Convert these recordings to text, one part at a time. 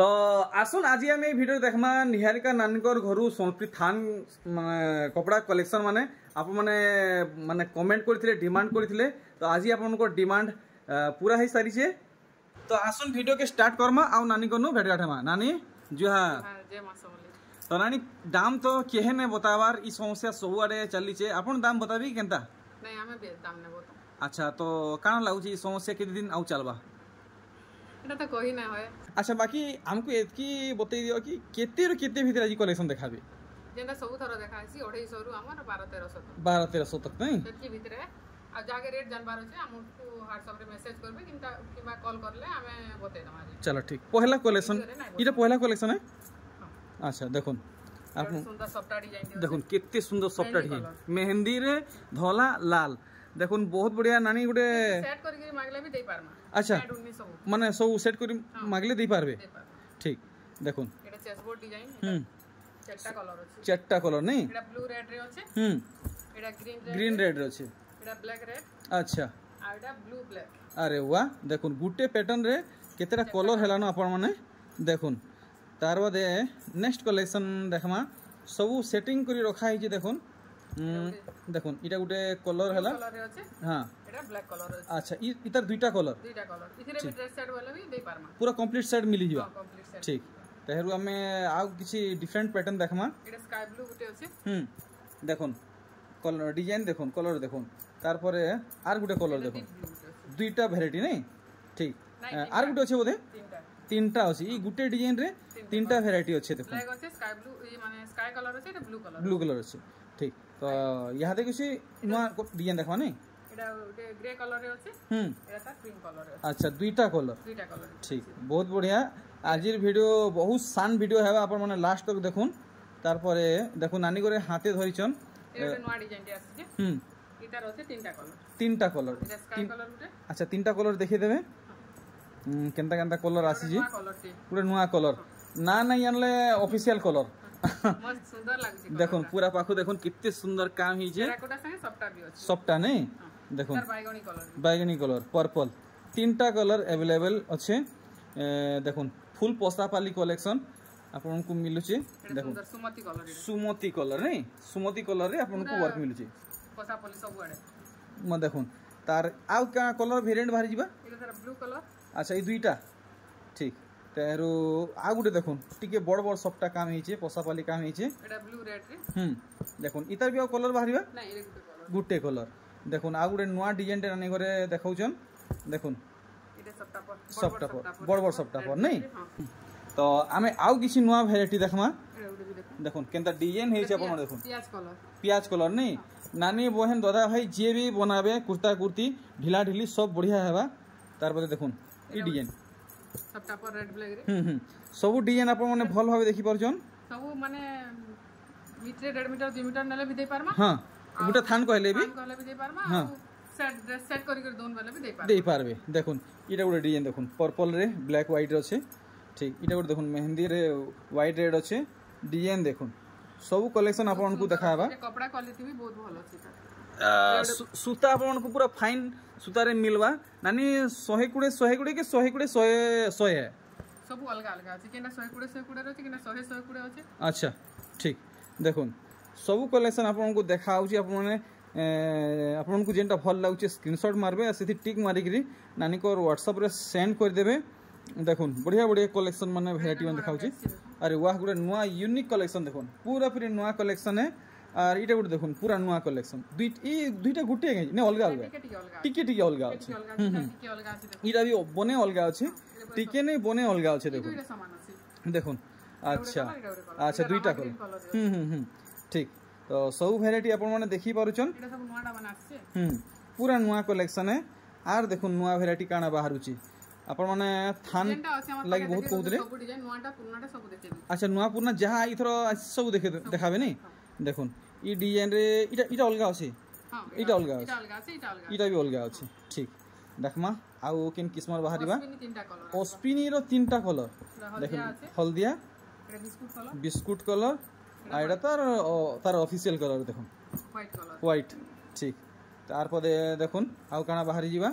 ତ ଆସୁନ୍ ଆଜି ଆମେ ଏଇ ଭିଡ଼ିଓରେ ଦେଖ୍ମା ନିହାରିକା ନାନୀଙ୍କର ଘରୁ ସମ୍ବଲପୁରୀ ଥାନ୍ କପଡ଼ା କଲେକ୍ସନ୍ ମାନେ ଆପଣମାନେ ମାନେ କମେଣ୍ଟ କରିଥିଲେ ଡିମାଣ୍ଡ କରିଥିଲେ ତ ଆଜି ଆପଣଙ୍କ ଡିମାଣ୍ଡ ପୁରା ହେଇସାରିଛେ ତ ଆସୁନ୍ ଭିଡ଼ିଓକେ ଷ୍ଟାର୍ଟ କର୍ମା ଆଉ ନାନୀଙ୍କର୍ନୁ ଭେଟଘାଟ ହେମା ନାନୀ ଜୁହାର ତ ନାନୀ ଦାମ୍ ତ କେହେ ନେ ବତାବାର ଇ ସମସ୍ୟା ସବୁଆଡ଼େ ଚାଲିଛେ ଆପଣ ଦାମ୍ ବତାବି କେନ୍ତା ଆଚ୍ଛା ତ କାଣା ଲାଗୁଛି ଇ ସମସ୍ୟା କେତେ ଦିନ ଆଉ ଚାଲବା এটা তো কহি না হয় আচ্ছা বাকি আমাকে এতকি বতেই দিও কি কেতে র কেতে ভিতরে আজি কালেকশন দেখাবে যেটা সবু থর দেখা আছে 250 রু আমার 12 1300 12 1300 তক নাই এতকি ভিতরে আর যাকে রেট জানবার আছে আমাকে WhatsApp রে মেসেজ করবে কিংবা কিংবা কল করলে আমি বতেই দেব চলো ঠিক পহলা কালেকশন এটা পহলা কালেকশন হ্যাঁ আচ্ছা দেখুন आप देखो केते सुंदर सफ्टा मेहंदी रे धोला लाल দেখুন বহুত বড়িয়া নানি গোটে আচ্ছা মানে সব সেট করে মাগলে দিয়ে পারবে ঠিক দেখুন হুম চারটা কলর নেই হুম গ্রিন রেড আছে আচ্ছা আরে ওয়া দেখুন গোটে প্যাটর্ন রে কেতেটা কলর হেলানো আপন মানে দেখুন তার বাদে নেক্সট কলেকশন দেখমা সবু সেটিং করে রখা হয়েছে দেখুন দেখুন এটা গোটে কলর হেলা হ্যাঁ এটা ব্ল্যাক কলর আছে আচ্ছা ইতার দুইটা কলর দুইটা কলর ইথিরে বি ড্রেস সেট বলে বি দেই পারমা পুরা কমপ্লিট সেট মিলি যিবা ঠিক তাহেরু আমি আউ কিছু ডিফারেন্ট প্যাটার্ন দেখমা এটা স্কাই ব্লু গোটে আছে হুম দেখুন কলর ডিজাইন দেখুন কলর দেখুন তারপরে আর গোটে কলর দেখুন দুইটা ভ্যারাইটি নাই ঠিক আর গোটে আছে বোধে তিনটা তিনটা আছে এই গোটে ডিজাইন রে তিনটা ভ্যারাইটি আছে দেখুন ব্ল্যাক মানে আছে স্কাই ব্লু মানে স্কাই কালার আছে এটা ব্লু কালার ব্লু কালার আছে ତ ଇହାଦେ କିଛି ନୂଆ ଡିଜାଇନ୍ ଦେଖବା ନାଇଁ আচ্ছা দুইটা কলর ঠিক বহুত বঢ়িয়া আজির ভিডিও বহু সান ভিডিও হবে আপন মানে লাস্ট তক দেখুন তারপরে দেখুন নানি করে হাতে ধরিছন হুম তিনটা কলর আচ্ছা তিনটা কলর দেখিয়ে দেবে কেনতা কেনতা কলর আসিছি পুরো নয়া কলর না না আনলে অফিসিয়াল কলর দেখুন পুরা পাখু দেখুন কেতে সুন্দর কাম হয়েছে সবটা নেই দেখুন বাইগনি কলর পর্পল তিনটা কলর আভেলেবল অছে দেখুন ফুল পশাপালি কলেকশন ଆପଣଙ୍କୁ ମିଳୁଛି ଦେଖନ୍ତୁ ସୁମତି କଲର୍ ନାଇଁ ସୁମତି କଲର୍ରେ ଆପଣଙ୍କୁ ୱାର୍କ ମିଳୁଛି ମୁଁ ଦେଖୁନ୍ ତାର ଆଉ କାଣା କଲର୍ ଭେରିଏଣ୍ଟ ବାହାରିଯିବା ଆଚ୍ଛା ଏଇ ଦୁଇଟା ଠିକ୍ তেরো আর গোটে দেখুন টিকে বড় বড় সবটা কাম হয়েছে পশাপালি কাম হয়েছে হুম দেখুন ইতার বি কলর বাহারিবা গোটে কলর দেখুন আর গোটে নয় ডিজাইনটা আনি করে দেখাউছন দেখুন সবটা পর বড় বড় সবটা পর নাই হ্যাঁ। তো আমি আউ কিছু নয় ভ্যারাইটি দেখমা দেখুন কেনটা ডিজাইন হয়েছে আপনার দেখুন পিঁয়াজ কলর নেই নানি বহেন দাদা ভাই যে বি বনাবে কুর্তা কুর্তি ঢিলা ঢিলি সব বড়িয়া হবা তারপরে দেখুন এই ডিজাইন সব টাপর রেড ব্ল্যাক রে হুম হুম সব ডিজাইন আপন মানে ভাল ভাবে দেখি পারছন সব মানে ভিতরে 1.5 মিটার 2 মিটার নেলে বি দেই পারমা হ্যাঁ গোটা থান কইলে বি কইলে বি দেই পারমা হ্যাঁ সেট ড্রেস সেট করি করে দোন বলে বি দেই পারবে দেই পারবে দেখুন এটা গোটা ডিজাইন দেখুন পার্পল রে ব্ল্যাক হোয়াইট আছে ঠিক এটা গোটা দেখুন মেহেন্দি রে হোয়াইট রেড আছে ডিজাইন দেখুন সব কলেকশন আপনাদের দেখা হবা কপড়া কোয়ালিটি বি বহুত ভালো আছে সুতা আপনাদের পুরা ফাইন সুতারে মিলবা নানি শহে কোড়িয়ে শহে কোড়িয়ে কি শহে কোড়িয়ে শহে শহে সব আলগা আলগা আছে কিনা শহে কোড়িয়ে শহে কোড়িয়ে আছে কিনা শহে শহে কোড়িয়ে আছে আচ্ছা ঠিক দেখুন সবু কলেকশন আপনার দেখা হচ্ছে আপনার ଆପଣଙ୍କୁ ଯେନ୍ଟା ଭଲ ଲାଗୁଛି ସ୍କ୍ରିନସଟ୍ ମାରିବେ ଆଉ ସେଥି ଟିକ୍ ମାରିକିରି ନାନୀଙ୍କର ହ୍ୱାଟ୍ସଆପ୍ରେ ସେଣ୍ଡ କରିଦେବେ ଦେଖୁନ୍ ବଢ଼ିଆ ବଢ଼ିଆ କଲେକ୍ସନ୍ ମାନେ ଭେରାଇଟି ମାନେ ଦେଖାଉଛି ଆରେ ୱାହ ଗୋଟେ ନୂଆ ୟୁନିକ୍ କଲେକ୍ସନ୍ ଦେଖୁନ୍ ପୁରା ପୁରି ନୂଆ କଲେକ୍ସନ୍ ହେ আর এটা গুটে দেখুন পুরা নোয়া কালেকশন দুই এই দুইটা গোটিয়ে কাহি না অলগা অলগা হ্যাঁ, টিকে টিকে অলগা আছে এটা বি বনে অলগা আছে হ্যাঁ, টিকে নেই বনে অলগা আছে দেখুন দেখুন আচ্ছা আচ্ছা দুইটা কল হুম হুম হুম ঠিক তো সব ভ্যারাইটি মানে দেখি পারুছন হুম পুরা নোয়া কালেকশনে আর দেখুন নোয়া ভ্যারাইটি কানা বাহারুচি ଆପଣମାନେ ଥାନ ଲାଗି ବହୁତ କହୁଥିଲେ ଆଚ୍ଛା ନୂଆ ପୁରୁଣା ଯାହା ଏଇଥର দেখাবে ଦେଖାବେନି দেখুন ই ডিজাইন রে এটা এটা অলগা আছে এটা অলগা আছে এটা ବି অলଗା ଅଛି ଠିକ দেখমা ଆଉ କେନ୍ କିସମର ବାହାରିବା ଅସ୍ପିନିର ତିନିଟା କଲର ଦେଖ ହଳଦିଆ ବିସ୍କୁଟ କଲର ଆଉ ଏଇଟା ତାର ତାର ଅଫିସିଆଲ କଲର ଦେଖୁନ୍ ହ୍ୱାଇଟ ଠିକ ତାର ପଦେ ଦେଖୁନ୍ ଆଉ କାଣା ବାହାରି ଯିବା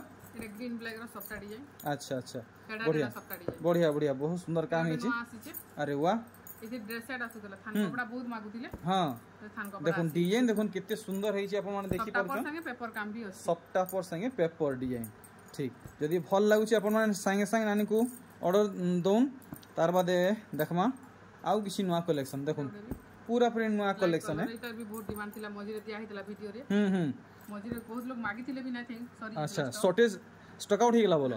আচ্ছা আচ্ছা বঢ়িয়া বঢ়িয়া বঢ়িয়া বহুত সুন্দর কাম হয়েছে আরে ওয়া ଏଠି ଡ୍ରେସ୍ ସେଟ୍ ଆସୁଥିଲା ଥାନ କପଡ଼ା ବହୁତ ମାଗୁଥିଲେ ହଁ ଦେଖନ୍ତୁ ଡିଜାଇନ ଦେଖନ୍ତୁ କେତେ ସୁନ୍ଦର ହେଇଛି ଆପଣମାନେ ଦେଖିପାରୁଛନ୍ତି ପେପର କାମ ବି ଅଛି ସପ୍ଟା ପର ସାଙ୍ଗେ ପେପର ଡିଜାଇନ ଠିକ ଯଦି ଭଲ ଲାଗୁଛି ଆପଣମାନେ ସାଙ୍ଗେ ସାଙ୍ଗେ ନାନୀକୁ ଅର୍ଡର ଦଉନ୍ ତାର ବାଦେ ଦେଖମା ଆଉ କିଛି ନୂଆ କଲେକ୍ସନ ଦେଖନ୍ତୁ ପୁରା ପୁରି ନୂଆ କଲେକ୍ସନ ଏଇଟା ବି ବହୁତ ଡିମାଣ୍ଡ ଥିଲା ମଝିରେ ଦିଆ ହେଇଥିଲା ଭିଡିଓରେ ହୁଁ ହୁଁ ମଝିରେ ବହୁତ ଲୋକ ମାଗିଥିଲେ ବି ନାଇ ଥିଙ୍କ ସରି ଆଚ୍ଛା ସର୍ଟେଜ ଷ୍ଟକ୍ ଆଉଟ୍ ହେଇଗଲା ବୋଲ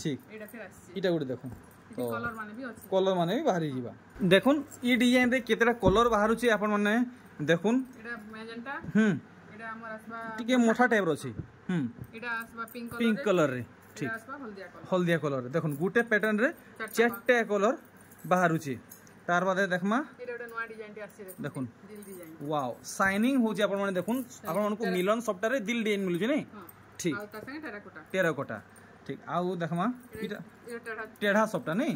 ଠିକ ଏଇଟା ଫେର ଆସିଛି ଏଇଟା ଗୋଟେ ଦେଖନ୍ତୁ କଲର୍ ମାନେ ବି ବାହାରି ଯିବା ଦେଖୁନ୍ ଇ ଡିଜାଇନ୍ରେ କେତେଟା କଲର୍ ବାହାରୁଛି ଆପଣମାନେ ଦେଖୁନ୍ ହୁଁ ଟିକେ ମଠା ଟାଇପ୍ର ଅଛି ହୁଁ ପିଙ୍କ୍ କଲର୍ରେ ଠିକ୍ ହଳଦିଆ କଲର୍ରେ ଦେଖୁନ୍ ଗୋଟେ ପ୍ୟାଟର୍ନରେ ଚାରିଟା କଲର୍ ବାହାରୁଛି তার বাদে দেখমা দেখুন ওয়াও সাইনিং হচ্ছে আপনার দেখুন আপনার মিলন সবটারে দিল ডিজাইন মিলুছে না ঠিক টেরাকোটা ঠিক আউ দেখমা এটা টেঢ়া সপটা নাই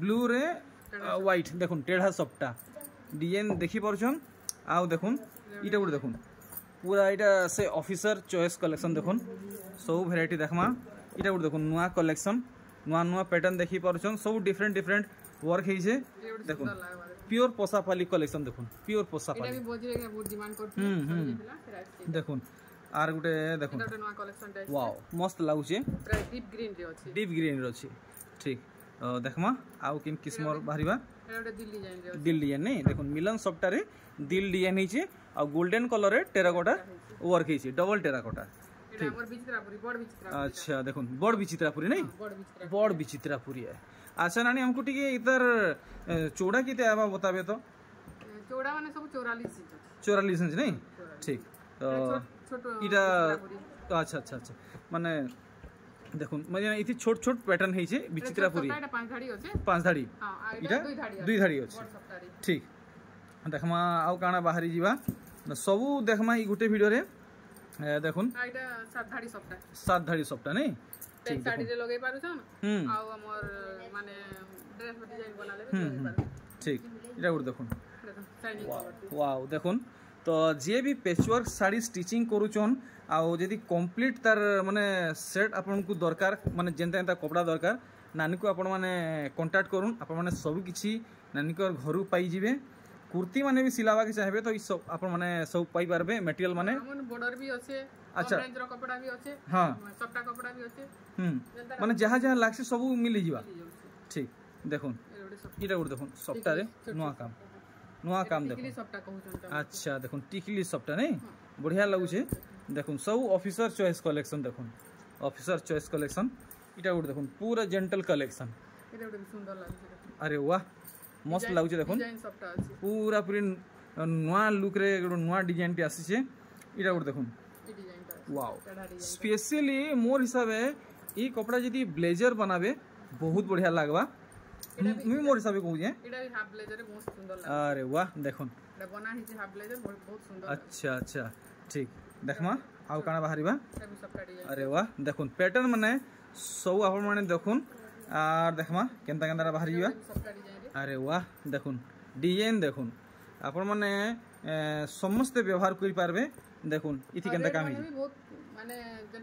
ব্লু রে হোয়াইট দেখুন টেঢ়া সপটা ডিজাইন দেখি পারছন আউ দেখুন এটা গোটে দেখুন পুরা এটা সে অফিসর চয়েস কলেকশন দেখুন সব ভেরাইটি দেখমা এটা গোটে দেখুন নূয়া কলেকশন নূয়া নূয়া প্যাটার্ন দেখি পারছন সব ডিফরেন্ট ডিফরেন্ট ওয়ার্ক হয়েছে দেখুন পিওর পোষাপালি কলেকশন দেখুন পিওর পোষাপালি দেখুন আর গোটে দেখুন ওয়াও মস্ত লাগুছে ডিপ গ্রিন রে আছে ডিপ গ্রিন রে আছে ঠিক দেখমা আউ কিম কিসমর বাহিবা দিল ডিজাইন নেই দেখুন মিলন সফটারে দিল ডিজাইন হয়েছে আর গোল্ডেন কলরে টেরাকোটা ওয়ার্ক হয়েছে ডবল টেরাকোটা আচ্ছা দেখুন বড় বিচিত্রাপুরি নাই বড় বিচিত্রাপুরী আচ্ছা নানি আমাকে টিকে ইতার চৌড়া কেতে আবা বতাবে তো চৌড়া মানে সব 44 ইঞ্চ 44 ইঞ্চ নাই ঠিক এটা আচ্ছা আচ্ছা আচ্ছা মানে দেখুন মানে এটি ছোট ছোট প্যাটার্ন হয়েছে বিচিত্রাপুরী পাঁচ ধাড়ি এটা দুই ধাড়ি অছে ঠিক দেখমা আউ কানা বাহারি যা সবু দেখমা এই গোটে ভিডিওরে দেখুন সাত ধাড়ি সবটা নেই ঠিক শাড়িতে লগাই পারুছন আউ আমার মানে ড্রেস ডিজাইন বানালে ঠিক এটা গোটে দেখুন ওয়াও দেখুন তো যিয়ে ବି ପେଚୱାର୍କ ଶାଢ଼ୀ ଷ୍ଟିଚିଂ କରୁଛନ୍ ଆଉ ଯଦି କମ୍ପ୍ଲିଟ୍ ତାର ମାନେ ସେଟ୍ ଆପଣଙ୍କୁ ଦରକାର ମାନେ ଯେନ୍ତା ଏନ୍ତା କପଡ଼ା ଦରକାର ନାନୀକୁ ଆପଣମାନେ କଣ୍ଟାକ୍ଟ କରୁନ୍ ଆପଣମାନେ ସବୁକିଛି ନାନୀଙ୍କର ଘରୁ ପାଇଯିବେ কুর্তি মানে বি সিলাবাকে চাইবে তো সব আপন মানে সব পাই পারবে ম্যাটেরিয়াল মানে বর্ডার বি আছে আচ্ছা অরেঞ্জ র কপড়া বি আছে হ্যাঁ সবটা কপড়া বি আছে হুম মানে যাহা যাহা লাগছে সব মিলি যাবা ঠিক দেখুন এটা গুড় দেখুন সবটারে নোয়া কাম नुआ काम देख अच्छा देख टिकली सबटा नहीं हाँ। बढ़िया लगुचे देख सब अफिसर चॉइस कलेक्शन देख अफिसर चॉइस कलेक्शन इटा गोटे देख पूरा जेन्टल कलेक्शन अरे वाह मस्त लगुचे देख पूरा पूरी नुआ लुक्रे नुआ डिजाइन टी आसी इटा गोटे देख स्पेशली मोर हिसाब ये कपड़ा जदि ब्लेजर बनाबे बहुत बढ़िया लगवा তুমি মোর হিসাবে কহুছি হ্যাঁ এটা হাফ ব্লেজারে বহুত সুন্দর লাগে আরে বাহ দেখুন এটা বনা হইছে হাফ ব্লেজার বহুত সুন্দর আচ্ছা আচ্ছা ঠিক দেখমা আউ কানা বাহারিবা আরে বাহ দেখুন প্যাটার্ন মানে সব আপন মানে দেখুন আর দেখমা কেনতা কেনতা বাহারিবা আরে বাহ দেখুন ডিজাইন দেখুন আপন মানে ସମସ୍ତେ ବ୍ୟବହାର କରିପାରିବେ ଦେଖୁନ୍ ଇଥି କେନ୍ତା କାମ ହେଇଛି माने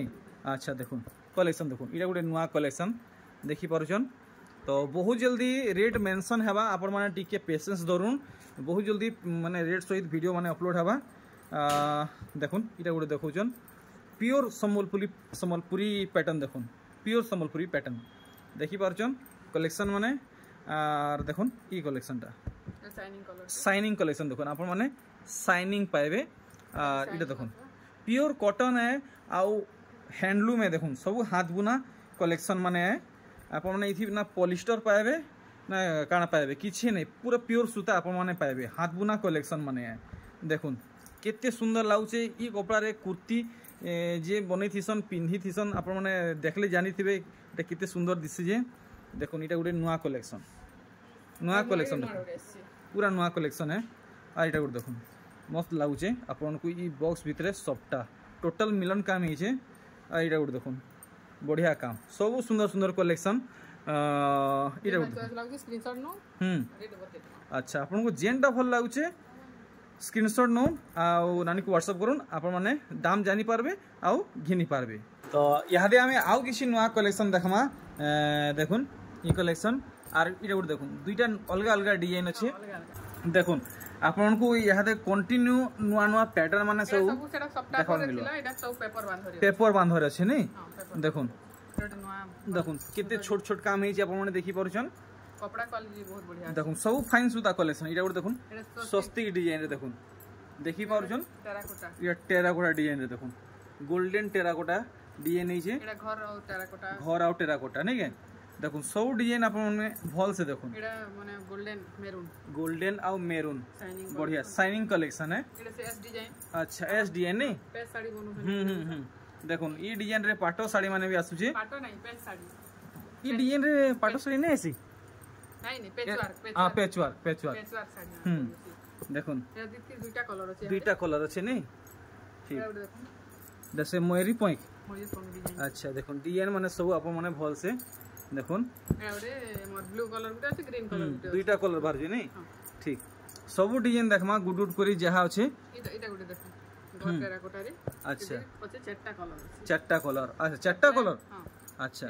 अच्छा। अच्छा, तो बहुत जल्दी रेट मेंशन हेबा आपण माने टिके बहुत जल्दी माने रेट सहित वीडियो माने अपलोड हेबा देखुन इडा गुडे देखौचन प्योर समलपुरी समलपुरी पैटर्न देखुन प्योर समलपुरी पैटर्न देखि परुचन कलेक्शन मान देख कलेक्शन ई সাইনিং মানে কলেকশন দেখুন আপন মানে সাইনিং পাইবে আর এটা দেখুন পিওর কটন এ আউ হ্যান্ডলুম এ দেখুন সব হাত বুনা কলেকশন মানে আপন মানে ইথি না পলিস্টর পাইবে না কাণ পাইবে কিছু নাই পুরা পিওর সুতা আপন মানে পাইবে হাত বুনা কলেকশন মানে দেখুন কেতে সুন্দর লাগুছে ই কপড়ারে কুর্তি যে বনাইথিসন পিঁধিথিসন আপন মানে দেখলে জানিথিবে এটা কেতে সুন্দর দিছে যে দেখুন এটা গোটে নূয়া কলেকশন নূয়া কলেকশন দেখুন पूरा नुआ कलेक्शन है आ यहाँ गोटे देख मस्त लगुचे आपन को ये बॉक्स भितर सबटा टोटल मिलन काम होइए आ यहाँ गोटे देख बढ़िया काम सब सुंदर सुंदर कलेक्शन এটা স্ক্রিনশট নো হুম আচ্ছা আপনার যেটা ভাল লাগুছে স্ক্রিনশট নৌ আানী হোয়াটসঅপ করুন আপন মানে দাম জানিপারবে আউ ঘিনি পারবে তো ইহাদে আমি আউ কিছু নয় কলেকশন দেখমা দেখুন ই কলেকশন আর এটা ଗୋଟେ ଦେଖୁନ୍ ଦୁଇଟା ଅଲଗା ଅଲଗା ଡିଜାଇନ୍ ଅଛି ଦେଖୁନ୍ ଆପଣଙ୍କୁ ଇହାଦେ କଣ୍ଟିନ୍ୟୁ ନୂଆ ନୂଆ ପ୍ୟାଟର୍ନ ମାନେ ସବୁ ଦେଖବାର୍ ମିଳିବ ପେପର ବାନ୍ଧର ଅଛି ନି ଦେଖୁନ୍ দেখুন কেতে ছোট ছোট কাম হয়েছে আপনার দেখি পারছেন দেখুন সব ফাইন সুতা কলেকশন এটা গোটে দেখুন স্বস্তিক ডিজাইন দেখুন দেখি পারছেন এটা টেরাকোটা ডিজাইন দেখুন গোল্ডেন টেরাকোটা ডিজাইন হয়েছে ঘর আর টেরাকোটা নাকি देख सब डिजाइन आपने भलसे देख गोल्डेन आउ मेरून बढ़िया शाइनिंग कलेक्शन अच्छा एस डिजाइन नहीं हम्म, हम्म, हम्म। देख ई डिजाइन रे पाटो साड़ी माने भी आसु छे पाटो नहीं पेच साड़ी ई डिजाइन रे पाटो साड़ी नै सी नहीं नहीं पेचवर पेचवर हां पेचवर पेचवर पेचवर साड़ी हाँ, हम देखुन ए दुटा कलर अछि दुटा कलर अछि नै ठीक देखुन दसे मोयरी पॉइंट मोयरी पॉइंट अच्छा देखुन डिजाइन माने सब आपन माने भल से দেখুন হ্যাঁ, দুইটা কলর বাহারছে নি ঠিক সবু ডিজাইন দেখমা গুড গুড করে যাহা আছে আচ্ছা। চারটা কলর আচ্ছা, হ্যাঁ, হ্যাঁ।, আচ্ছা।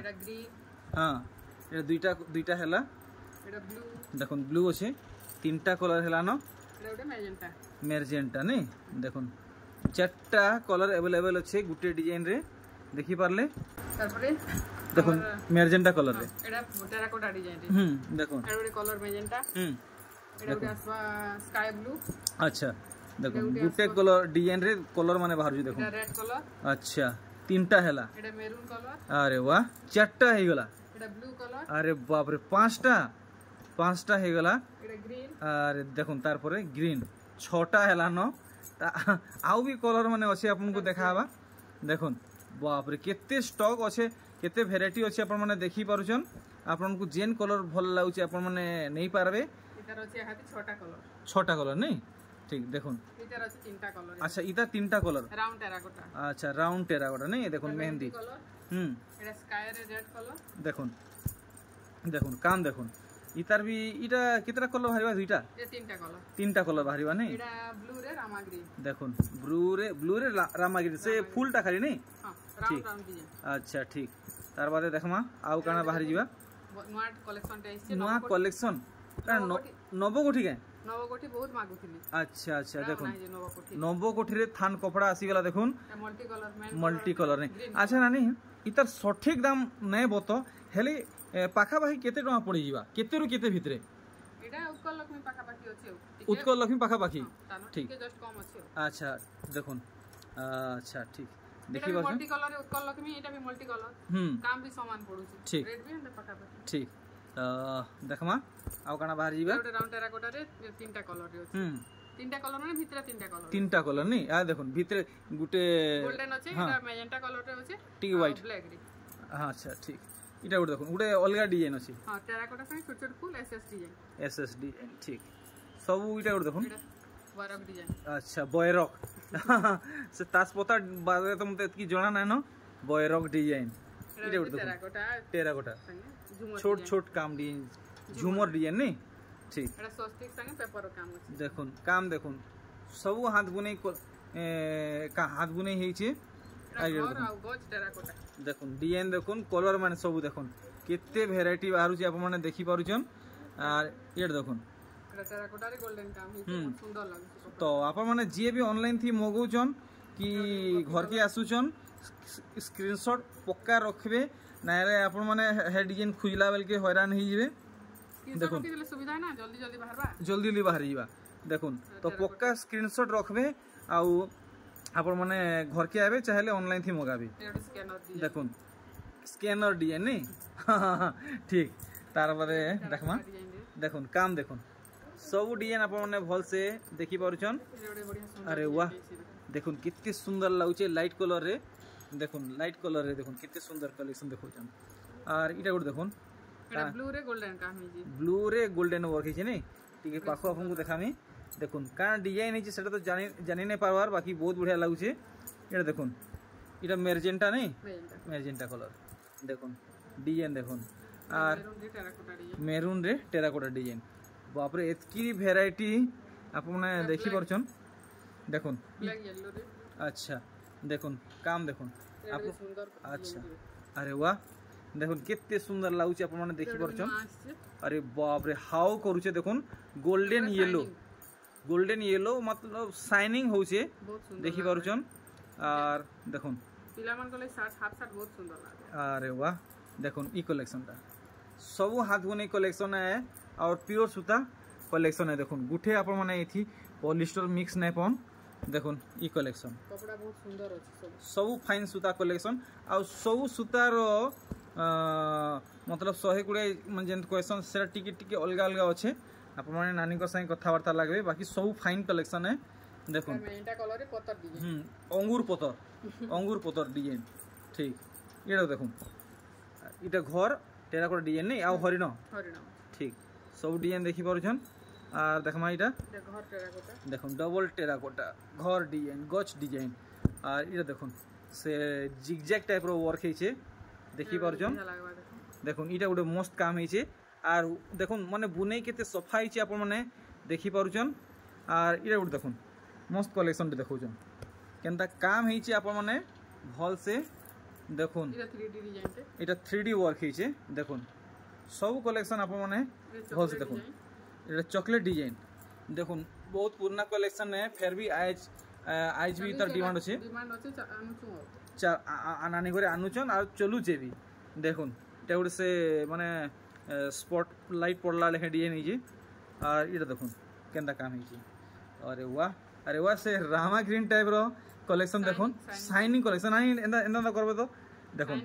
হ্যাঁ এটা দুইটা দুইটা হেলা দেখুন ব্লু আছে তিনটা কলর হেলানো মেরজেন্টা নি দেখুন চারটা কলর এভেলেবেল আছে গোটে ডিজাইন রে দেখি পারলে দেখুন মেরজেন্টা কালার রে এটা টেরাকোটা ডিজাইন হুম দেখুন আর ওরে কালার মেরজেন্টা হুম এটা আসবা স্কাই ব্লু আচ্ছা দেখুন গুটে কালার ডিজাইন রে কালার মানে বাহারুছি দেখুন রেড কালার আচ্ছা তিনটা হেলা এটা মেরুন কালার আরে ওয়া চারটা হই গলা এটা ব্লু কালার আরে বাপ রে পাঁচটা পাঁচটা হই গলা এটা গ্রিন আরে দেখুন তারপরে গ্রিন ছটা হেলানো আউ বি কালার মানে আছে আপনাকে দেখাবা দেখুন বাপরে কেতে স্টক আছে କେତେ ଭେରାଇଟି ଅଛି ଆପଣମାନେ ଦେଖିପାରୁଛନ୍ ଆପଣଙ୍କୁ ଯେନ୍ କଲର୍ ଭଲ ଲାଗୁଛି ଆପଣମାନେ ନେଇପାରିବେ ଛଅଟା କଲର୍ ନାଇଁ ঠিক দেখুন আচ্ছা ইটা তিনটা কলর আচ্ছা রাউন্ড টেরাকোটা নেই দেখুন মেহেন্দি হুম দেখুন দেখুন কান দেখুন ইতার বি ইটা কেতটা কলর বাহারিবা দুইটা তিনটা কলর বাহারিবা নেই দেখুন ব্লু রে ব্লু রে রামাগিরি সে ফুলটা খালি নেই হ্যাঁ। আচ্ছা, ঠিক আচ্ছা ঠিক তার বাদে দেখমা আউ কানা বাহারি যা নূয়া কলেকশন নবগঠি কে আচ্ছা আচ্ছা দেখুন নবগোঠিরে থান কপড়া আসি আসিগলা দেখুন মাল্টি কলর মাল্টি কলর নে আচ্ছা নানি ইতার সঠিক দাম নাই বত হেলে পাখাপাখি কেতে টাকা পড়ি যা কেতে রু কেতে ভিতরে উৎকল লক্ষ্মী পাখাপাখি হ্যাঁ, ঠিক আচ্ছা দেখুন আচ্ছা ঠিক देखि बस्नु मल्टी कलर उत्कल लक्ष्मी एटा भी मल्टी कलर काम भी समान पडुछ ठीक रेट भी एटा पटा पटा ठीक त देखमा आउ काना बाहर जीवा एउटा राउंड टेरा कोटा रे तीनटा कलर रे हम তিনটা কলর মানে ভিতরে তিনটা কলর তিনটা কলর নি আর দেখুন ভিতরে গুটে গোল্ডেন আছে হ্যাঁ। এটা ম্যাজেন্টা কলর রে আছে টি হোয়াইট ব্ল্যাক রে আচ্ছা ঠিক এটা গোটে দেখুন গোটে অলগা ডিজাইন আছে হ্যাঁ টেরাকোটা সাথে ছোট ছোট ফুল এসএস ডিজাইন ঠিক সব এটা গোটে দেখুন ಬಾರಕ್ ಡಿಸೈನ್ ಅಚ್ಚಾ ಬಾಯರಕ್ ସେ ତାସପତା ବାଦରେ ତ ମୋତେ ଏତିକି ଜଣା ନାହିଁ ନ ବୟରକ ଡିଜାଇନ୍ ଟେରାକୋଟା ଛୋଟ ଛୋଟ କାମ ଡିଜାଇନ୍ ଝୁମର ଡିଜାଇନ୍ ନାଇଁ ଠିକ୍ ଦେଖୁନ୍ କାମ ଦେଖୁନ୍ ସବୁ ହାତ ବୁନେଇ ହାତ ବୁନେଇ ହେଇଛେ দেখুন ডিজাইন দেখুন কলর মানে সবু দেখুন কেতে ভেরাইটি বাহুছে আপনার দেখিপারুছন আর ইয়ে দেখুন ତ ଆପଣମାନେ ଯିଏ ବି ଅନଲାଇନ୍ ଥି ମଗଉଛନ୍ କି ଘରକେ ଆସୁଛନ୍ ସ୍କ୍ରିନସଟ୍ ପକ୍କା ରଖିବେ ନାଇଁଲେ ଆପଣମାନେ ହେ ଡିଜାଇନ୍ ଖୋଜିଲା ବେଲକେ ହଇରାଣ ହେଇଯିବେ ଦେଖୁନ୍ ଜଲ୍ଦି ଜଲ୍ଦି ବାହାରିଯିବା ଦେଖୁନ୍ ତ ପକ୍କା ସ୍କ୍ରିନସଟ୍ ରଖିବେ ଆଉ ଆପଣମାନେ ଘରକେ ଆଇବେ ଚାହିଁଲେ ଅନଲାଇନ୍ ଥି ମଗାବେ ଦେଖୁନ୍ স্ক্যানার ডিজাইন নেই ঠিক তারপরে দেখমা দেখুন কাম দেখুন ସବୁ ଡିଜାଇନ୍ ଆପଣମାନେ ଭଲସେ ଦେଖିପାରୁଛନ୍ ଆରେ ୱା ଦେଖୁନ୍ କେତେ ସୁନ୍ଦର ଲାଗୁଛେ ଲାଇଟ୍ କଲର୍ରେ ଦେଖୁନ୍ ଲାଇଟ୍ କଲର୍ରେ ଦେଖୁନ୍ କେତେ ସୁନ୍ଦର କଲେକ୍ସନ୍ ଦେଖଉଛନ୍ ଆର୍ ଇଟା ଗୋଟେ ଦେଖୁନ୍ ବ୍ଲୁରେ ଗୋଲ୍ଡେନ୍ ୱାର୍କ ହେଇଛେ ନାଇଁ ଟିକେ ପାଖ ଆପଣଙ୍କୁ ଦେଖାମି ଦେଖୁନ୍ କାଣା ଡିଜାଇନ୍ ହେଇଛେ ସେଟା ତ ଜାଣି ଜାଣି ନାଇଁ ପାର୍ବାର୍ ବାକି ବହୁତ ବଢ଼ିଆ ଲାଗୁଛେ এটা দেখুন এটা মেরজেন্টা নেই মেরজেন্টা কালার দেখুন ডিজাইন দেখুন আর মেরুন রে টেরাকোটা ডিজাইন বাপরে এতকি ভ্যারাইটি আপনি দেখি পারছেন দেখুন আচ্ছা দেখুন কাম দেখুন আচ্ছা আরে ওয়া দেখুন কেতে সুন্দর লাগুছে আপনার দেখি পারছেন আরে বাপরে হাও করুছে দেখুন গোল্ডেন ইয়েলো গোল্ডেন ইয়েলো মতলব সাইনিং হচ্ছে দেখি পারছেন আর দেখুন আরে ওয়া দেখুন ই কলেকশনটা সবু হাত বুনি কলেকশন আর পিওর সুতা কলেকশন দেখুন গুঠে আপন মানে এটি পলিস্টর মিক্স নাই পন দেখুন ই কলেকশন সব ফাইন সুতা কলেকশন আর সবু সুতার মতলব শহে মানে যেন কয়েসন সেটা টিকি টিকি অলগা অলগা অছে আপন মানে নানীক সাথে কথাবার্তা লাগবে বাকি সব ফাইন কলেকশন হ্যাঁ দেখুন হুম অঙ্গুর পতর অঙ্গুর পতর ডিজাইন ঠিক এটা দেখুন এটা ঘর টেরা করে ডিজাইন নেই আর হরিণ হরিণ সব দেখি ସବୁ ଡିଜାଇନ୍ ଦେଖିପାରୁଛନ୍ ଆର୍ ଦେଖ୍ମା ଇଟା ଦେଖୁନ୍ ଡବଲ୍ ঘর ଘର୍ ଡିଜାଇନ୍ ডিজাইন আর এটা দেখুন সে জিগজ্যাক টাইপের ওয়ার্ক হয়েছে দেখি পারছেন দেখুন এটা গোটে মস্ত কাম হয়েছে আর দেখুন মানে বুনেই কেতে সফা হয়েছে আপন মানে দেখি পারছেন আর এটা গোটে দেখুন মস্ত কলেকশনটি দেখুছন কেনটা কাম হয়েছে আপন মানে ভলসে দেখুন এটা থ্রি ডি ওয়ার্ক হয়েছে দেখুন सब कलेक्शन आप भलसे देख चकलेट डिजाइन देख बहुत पुराना कलेक्शन है फेर भी आज आज भी तर डिमांड अच्छे आनानी घरे आनुन आ चलुचे भी देख इटा से मानने स्पट लाइट पड़ला लेखे डीजाइन है ये देख कम अरे वाह अरे वाह से रामा ग्रीन टाइप रलेक्शन देख सनिंग कलेक्शन करेंगे तो देख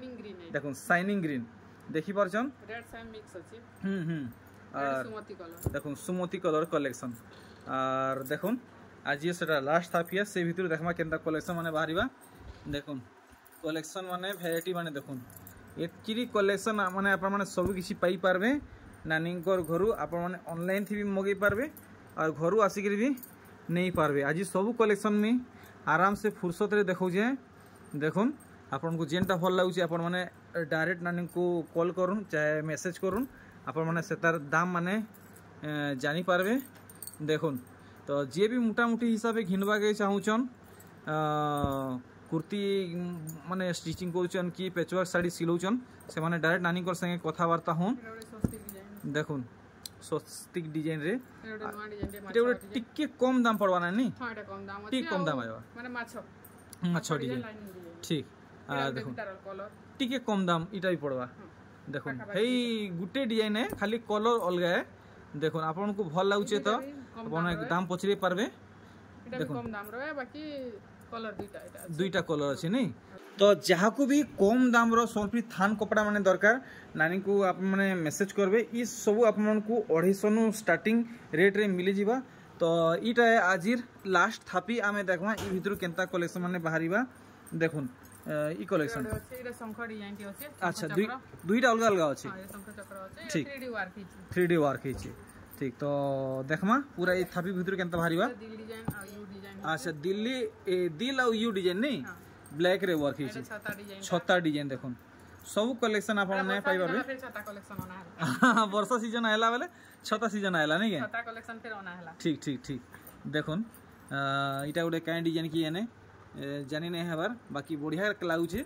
देख सनिंग ग्रीन देखी पार्छन रेड सैम मिक्स अछि हम हम आर सुमती कलर कलर कलेक्शन आर देखुन आज ये सेटा लास्ट थापिया से भितर देखमा केनता कलेक्शन माने बाहरिबा देखुन कलेक्शन माने वैरायटी माने देखुन एतकिरी कलेक्शन माने आपन माने सब किछि पाई पारबे नानिंगर घरु आपन माने ऑनलाइन थी भी मगे पारबे आर घरु आसीकरी भी नै पारबे आज सब कलेक्शन में आराम से फुर्सत रे देखौ जे देखुन आपन को जेनटा फल लागछि आपन माने डायरेक्ट नानी को कॉल कर मेसेज कर दाम मान जानीपारे देख तो जी भी मोटामोटी हिसाब से घिणवाके चाहछन कुर्ती मान स्टिचिंग कर कि पेचवर्क शाढ़ी सिलौचन से मैंने डायरेक्ट नानी संगे कथा बार्ता हूँ देख स्वस्तिक डिजाइन रे ये गोटे टिके कम दाम पड़वा नानी कम दाम आएगा ठीक দেখুন টিকে কম দাম এটাই পড়বা দেখুন এই গোটে ডিজাইন খালি কলর অলগা দেখুন আপনার ভাল লাগুছে তো আপনার দাম পচারি পারবে দেখুন দুইটা কলর আছে নাই তো যাহাকু বি কম দামর সম্বলপুরী থান কপড়া মানে দরকার নানী কু মানে মেসেজ করবে ই সবু আপনার অঢ়াইশ নু স্টার্টিং রেট্রে মিলিযা তো ইটা আজির লাস্ট থাপি আমি দেখবা ই ভিতর কেনতা কলেকশন মানে বাহারিবা দেখুন ই কলেকশন আচ্ছা দুইটা অলগা অলগা অছে ঠিক থ্রি ডি ওয়ার্ক হয়েছে ঠিক তো দেখমা পুরা এই থাপি ভিতরে কেনতা বাহারিবা আচ্ছা দিল্লি দিল আউ ইউ ডিজাইন নেই ব্ল্যাক রে ওয়ার্ক হয়েছে ছতা ডিজাইন দেখুন সবু কলেকশন আপনার নাই পাই পারবে বর্ষা সিজন আইলা বেলে ছতা সিজন আইলা নাকি ঠিক ঠিক ঠিক দেখুন এটা গোটে কাইন্ড ডিজাইন কি এনে জানি না হবার বাকি বড়িয়া লাগুছে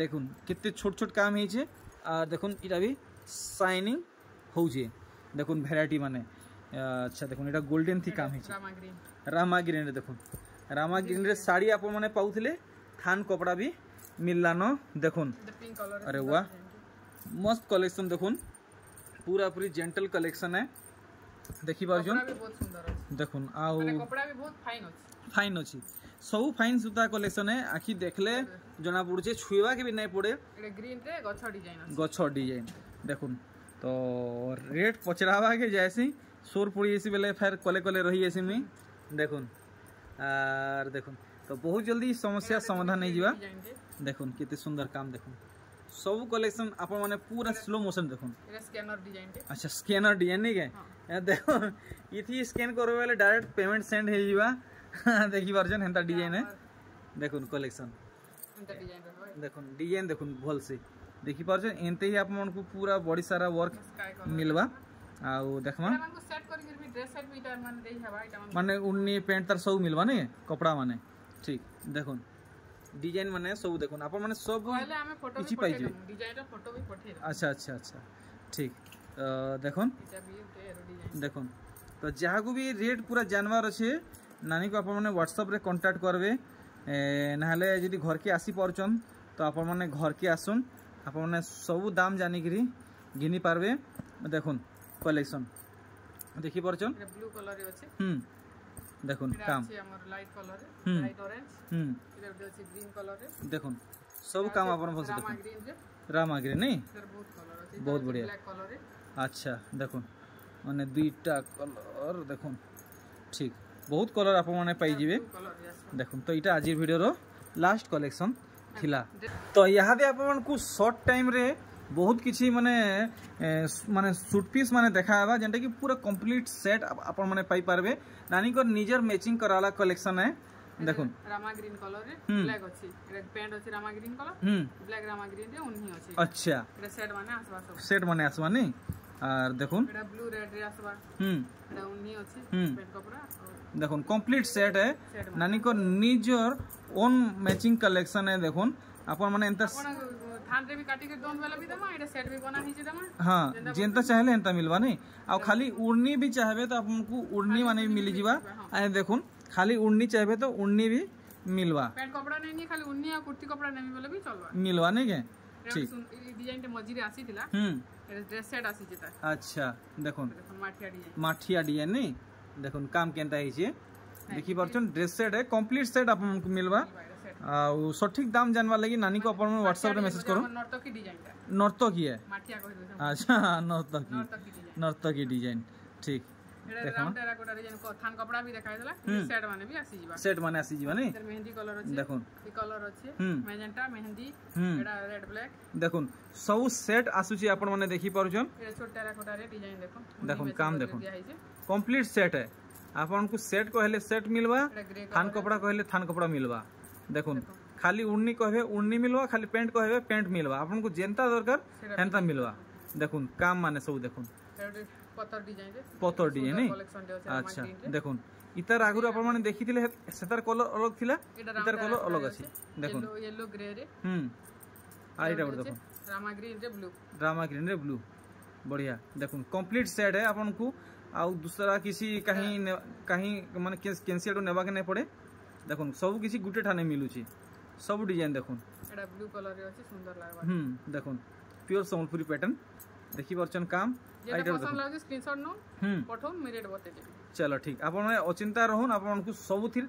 দেখুন কেতে ছোট ছোট কাম হয়েছে আর দেখুন এটা বি সাইনিং হচ্ছে দেখুন ভ্যারাইটি মানে আচ্ছা দেখুন এটা গোল্ডেন থি কাম হয়েছে রামা গ্রিনরে দেখুন রামা গ্রিনরে শাড়ি আপন মানে পাউলে থান কপড়া বি মিললানো দেখুন আরে ওয়া मस्त कलेक्शन देखुन पूरा पूरी जेंटल कलेक्शन है देखी पार्जन देखुन आउ कपड़ा भी बहुत फाइन अछि फाइन अछि सब फाइन सूता कलेक्शन आखि देखले जना पड़े छुईवा के भी नहीं पड़े गिजाइन देख तो रेट पचरावा के जैसी सोर पड़ी जैसी बेले फेर कले कले रही जैसी मुई देख आर देख तो बहुत जल्दी समस्या समाधान नहीं जावा देख कितने सुंदर काम देख सब कलेक्शन आप पूरा स्लो मोशन देख अच्छा स्कैनर डिजाइन नहीं क्या देख इ स्कैन कर डायरेक्ट पेमेंट सेंड हो हाँ, देखी पार्जन हेन्ता डिजाइन देख कलेक्शन देख डिजाइन देख भल से देखी पार्जन एनते ही आपन को पूरा बड़ी सारा वर्क मिलवा आउ देखमा मान उन्नी पैंट तार सब मिलवा नहीं कपड़ा मान ठीक देख डिजाइन मैंने सब देख आप सब अच्छा अच्छा अच्छा ठीक देख देख तो जहाँ को भी रेट पूरा जानवर अच्छे নানী কু আপনার হোয়াটসঅ্যাপে কন্টাক্ট করবে নহলে যদি ঘরকে আসিপারছন তো আপনার ঘরকে আসুন আপনার সবু দাম জানিকি ঘিনি পারবে দেখুন কলেকশন দেখিপারছন ব্লু কলরে আছে হুম দেখুন কাম লাইট কলরে লাইট অরেঞ্জ হুম এটা আছে গ্রিন কলরে দেখুন সব কাম আপনার ভালসে দেখুন রামা গ্রিন নাই বহুত বড়িয়া আচ্ছা দেখুন মানে দুইটা কলর দেখুন ঠিক ବହୁତ କଲର୍ ଆପଣମାନେ ପାଇଯିବେ ଦେଖନ୍ତୁ ତ ଏଇଟା ଆଜି ଭିଡ଼ିଓର ଲାଷ୍ଟ କଲେକ୍ସନ୍ ଥିଲା ତ ଇହାଦେ ଆପଣମାନଙ୍କୁ ସର୍ଟ ଟାଇମ୍ରେ ବହୁତ କିଛି ମାନେ ମାନେ ସୁଟ୍ ପିସ୍ ମାନେ ଦେଖାହେବା ଯେନ୍ଟାକି ପୁରା କମ୍ପ୍ଲିଟ୍ ସେଟ୍ ଆପଣମାନେ ପାଇପାରିବେ ନାନୀଙ୍କର ନିଜର ମ୍ୟାଚିଂ କରାଲା କଲେକ୍ସନ୍ দেখুন রামা গ্রিন কালারে ব্ল্যাক আছে এটা প্যান্ট আছে Rama green colour black Rama green রে উনি আছে আচ্ছা এটা সেট মানে আসবা সেট মানে আসবা নি আর দেখুন দেখুন কমপ্লিট সেট এ নানিক নিজর ওন ম্যাচিং কালেকশন এ দেখুন আপন মানে এন্তা থানরে বি কাটি কে দোন বেলা বি দমা এটা সেট বি বনা হিছে দমা হ্যাঁ যেন্তা চাহলে এন্তা মিলবা নাই আর খালি উড়নি বি চাহবে তো আপনকু উড়নি মানে মিলি জিবা আর দেখুন খালি উড়নি চাহবে তো উড়নি বি মিলবা প্যান্ট কপড়া নাই নি খালি উড়নি আর কুর্তি কপড়া নাই বলে বি চলবা মিলবা নাই কে ঠিক ডিজাইনটা মজিরে আসি দিলা হুম আচ্ছা দেখুন মাঠিয়া ডিজাইন নেই দেখুন কাম কেনটা হয়েছে হ্যাঁ, দেখি পাচ্ছেন ড্রেস সেট হ্যাঁ কমপ্লিট সেট আপনার মিলবা ଆଉ ସଠିକ୍ ଦାମ ଜାଣିବା ଲାଗି ନାନୀକୁ ଆପଣ ହ୍ୱାଟ୍ସଆପ୍ରେ ମେସେଜ କରନ୍ତୁ ନର୍ତ୍ତକୀ ନର୍ତ୍ତକୀ ନର୍ତ୍ତକୀ ଡିଜାଇନ୍ ଠିକ୍ सेट माने आसी जीवा नहीं मेहंदी कलर अछि देखुन ई कलर अछि मेजेंटा मेहंदी एडा रेड ब्लैक देखुन सब सेट आसुची आपण माने देखि पारुछन ए टेराकोटा रे डिजाइन देखुन देखुन काम देखुन कंप्लीट सेट है आपन को सेट कहले सेट मिलवा थान कपड़ा कहले थान कपड़ा मिलवा देखुन खाली उन्नी कहबे उन्नी मिलवा खाली पेंट कहबे पेंट मिलवा आपन को जेंता दरकार हेंता मिलवा देखुन काम माने सब देखुन ପତର ଡିଜାଇନ୍ ଆଚ୍ଛା ଦେଖୁନ୍ ଇତାର ଆଗରୁ ଆପଣମାନେ ଦେଖିଥିଲେ ସେତାର କଲର ଅଲଗ ଥିଲା ଇତାର କଲର ଅଲଗ ଅଛି ଦେଖୁନ୍ ୟେଲୋ ଗ୍ରେ ରେ ହୁଁ ଆଉ ଏଇଟା ଗୋଟେ ଦେଖୁନ୍ ରାମା ଗ୍ରୀନ ରେ ବ୍ଲୁ ରାମା ଗ୍ରୀନ ରେ ବ୍ଲୁ ବଢିଆ ଦେଖୁନ୍ କମ୍ପ୍ଲିଟ ସେଟ୍ है ଆପଣଙ୍କୁ ଆଉ ଦୁସରା କିଛି କାହିଁ କାହିଁ ମାନେ କେନ୍ସି ଆଡ଼ୁ ନେବାକେ ନାଇଁ ପଡ଼େ ଦେଖୁନ୍ ସବୁ କିଛି ଗୋଟେ ଠାନେ ମିଲୁଛି ସବୁ ଡିଜାଇନ୍ ଦେଖୁନ୍ ଏଇଟା ବ୍ଲୁ କଲର ରେ ଅଛି ସୁନ୍ଦର ଲାଗବା ହୁଁ ଦେଖୁନ୍ ପିଓର ସମ୍ବଲପୁରୀ ପ୍ୟାଟର୍ନ ଦେଖିପାରୁଛନ୍ କାମ୍ যেটা পছন্দ লাগে স্ক্রিনশট নো পঠাও মেরেট বতে দেবে চলো ঠিক আপন মানে অচিন্তা রহুন আপনকু সবুথির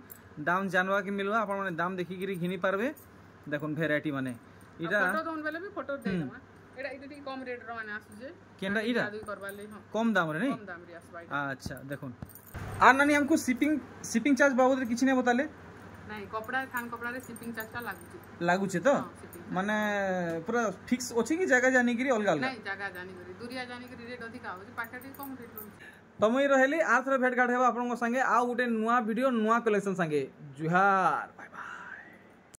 দাম জানবা কি মিলবা আপন দাম দেখি কি ঘিনি পারবে দেখুন ভেরাইটি মানে এটা ফটো দন বেলে ফটো দে দেবা এটা এটা ঠিক কম রেট র মানে আসু যে কেনটা এটা করবা হ্যাঁ। কম দাম রে কম দাম রে আচ্ছা দেখুন আর নানি हमको শিপিং শিপিং চার্জ বাবদ কিছু না বতালে নাই কপড়া খান কপড়া রে শিপিং চার্জটা লাগুছে ଲାଗୁଛେ ତ ମାନେ ପୁରା ଫିକ୍ସ ଅଛି କି ଜାଗା ଜାଣିକିରି ଅଲଗା ଅଲଗା ଜାଗା ଜାଣିକିରି ଦୁରିଆ ଜାଣିକିରି ରେଟ୍ ଅଧିକା ହେଉଛି ପାଖା ଟିକେ କମ୍ ରେଟ୍ ରହୁଛି ତ ମୁଇଁ ରହିଲି ଆର୍ଥର ଭେଟ ଘାଟ ହେବ ଆପଣଙ୍କ ସାଙ୍ଗେ ଆଉ ଗୋଟେ ନୂଆ ଭିଡ଼ିଓ ନୂଆ କଲେକ୍ସନ୍ ସାଙ୍ଗେ ଜୁହାର